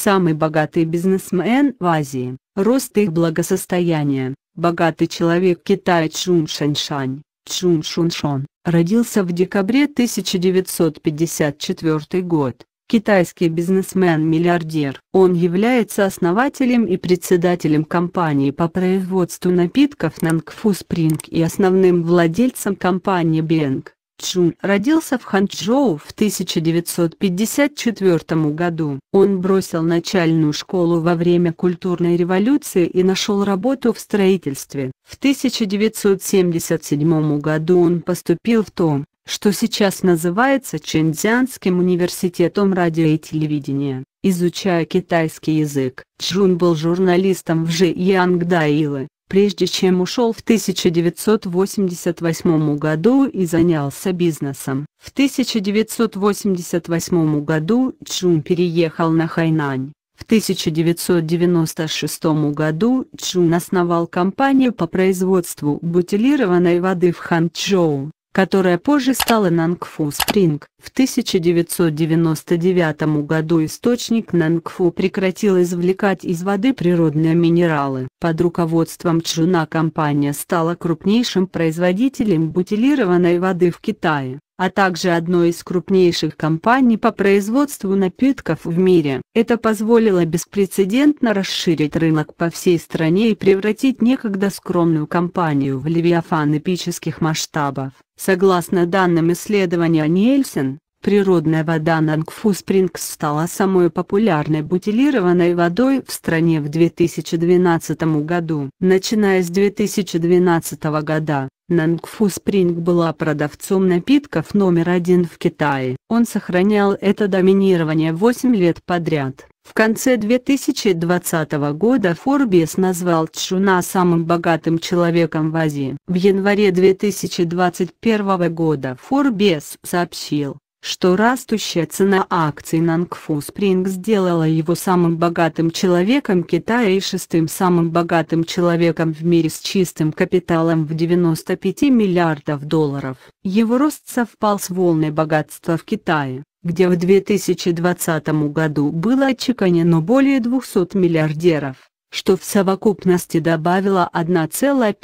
самый богатый бизнесмен в Азии. Рост их благосостояния. Богатый человек Китая Чун Шаньшань, Чун Шуншон, родился в декабре 1954 год. Китайский бизнесмен-миллиардер. Он является основателем и председателем компании по производству напитков Nangfu Spring и основным владельцем компании Бенг. Чжун родился в Ханчжоу в 1954 году. Он бросил начальную школу во время культурной революции и нашел работу в строительстве. В 1977 году он поступил в то, что сейчас называется Чэньцзянским университетом радио и телевидения, изучая китайский язык. Чжун был журналистом в Жи Янгдаилы, прежде чем ушел в 1988 году и занялся бизнесом. В 1988 году Чун переехал на Хайнань. В 1996 году Чун основал компанию по производству бутилированной воды в Ханчжоу которая позже стала Нангфу Спринг. В 1999 году источник Нангфу прекратил извлекать из воды природные минералы. Под руководством Чжуна компания стала крупнейшим производителем бутилированной воды в Китае а также одной из крупнейших компаний по производству напитков в мире. Это позволило беспрецедентно расширить рынок по всей стране и превратить некогда скромную компанию в левиафан эпических масштабов. Согласно данным исследования Нельсон, Природная вода Нангфу Спрингс стала самой популярной бутилированной водой в стране в 2012 году. Начиная с 2012 года, Нангфу Спринг была продавцом напитков номер один в Китае. Он сохранял это доминирование 8 лет подряд. В конце 2020 года Forbes назвал Чжуна самым богатым человеком в Азии. В январе 2021 года Forbes сообщил, что растущая цена акций Нангфу Спринг сделала его самым богатым человеком Китая и шестым самым богатым человеком в мире с чистым капиталом в 95 миллиардов долларов. Его рост совпал с волной богатства в Китае, где в 2020 году было отчеканено более 200 миллиардеров что в совокупности добавило 1,5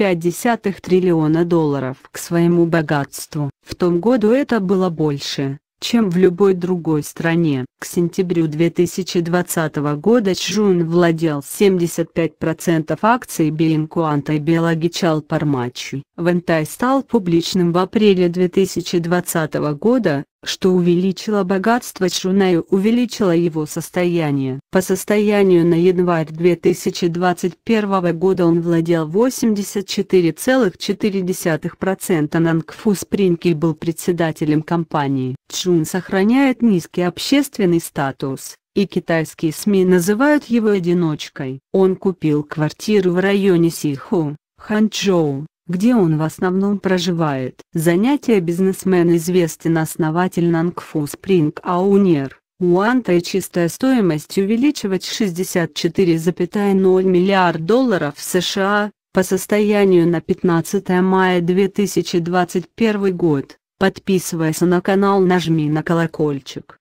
триллиона долларов к своему богатству. В том году это было больше, чем в любой другой стране. К сентябрю 2020 года Чжун владел 75% акций Биенкуанта и Биологичал Пармачи. Вентай стал публичным в апреле 2020 года, что увеличило богатство Чуна увеличило его состояние. По состоянию на январь 2021 года он владел 84,4% Нангфу Спринки и был председателем компании. Чун сохраняет низкий общественный статус и китайские СМИ называют его одиночкой. Он купил квартиру в районе Сиху, Ханчжоу, где он в основном проживает. Занятие бизнесмен известен основатель Нангфу Спринг Аунер. Уанта и чистая стоимость увеличивать 64,0 миллиард долларов США, по состоянию на 15 мая 2021 год. Подписывайся на канал нажми на колокольчик.